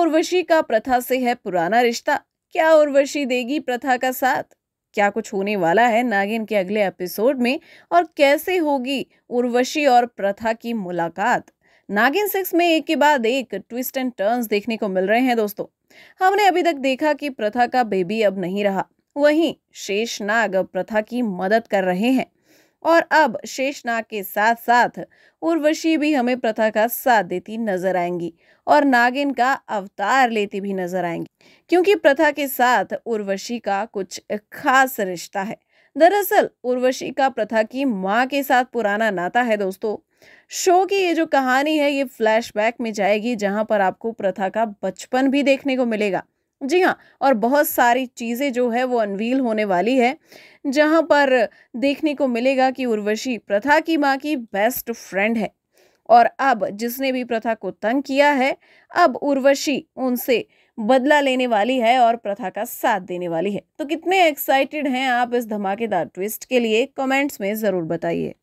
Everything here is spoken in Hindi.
उर्वशी का प्रथा से है पुराना रिश्ता क्या उर्वशी देगी प्रथा का साथ क्या कुछ होने वाला है नागिन के अगले एपिसोड में और कैसे होगी उर्वशी और प्रथा की मुलाकात नागिन सिक्स में एक के बाद एक ट्विस्ट एंड टर्न्स देखने को मिल रहे हैं दोस्तों हमने अभी तक देखा कि प्रथा का बेबी अब नहीं रहा वहीं शेष नाग प्रथा की मदद कर रहे हैं और अब शेषनाग के साथ साथ उर्वशी भी हमें प्रथा का साथ देती नजर आएंगी और नागिन का अवतार लेती भी नजर आएंगी क्योंकि प्रथा के साथ उर्वशी का कुछ खास रिश्ता है दरअसल उर्वशी का प्रथा की माँ के साथ पुराना नाता है दोस्तों शो की ये जो कहानी है ये फ्लैशबैक में जाएगी जहाँ पर आपको प्रथा का बचपन भी देखने को मिलेगा जी हाँ और बहुत सारी चीज़ें जो है वो अनवील होने वाली है जहाँ पर देखने को मिलेगा कि उर्वशी प्रथा की माँ की बेस्ट फ्रेंड है और अब जिसने भी प्रथा को तंग किया है अब उर्वशी उनसे बदला लेने वाली है और प्रथा का साथ देने वाली है तो कितने एक्साइटेड हैं आप इस धमाकेदार ट्विस्ट के लिए कमेंट्स में ज़रूर बताइए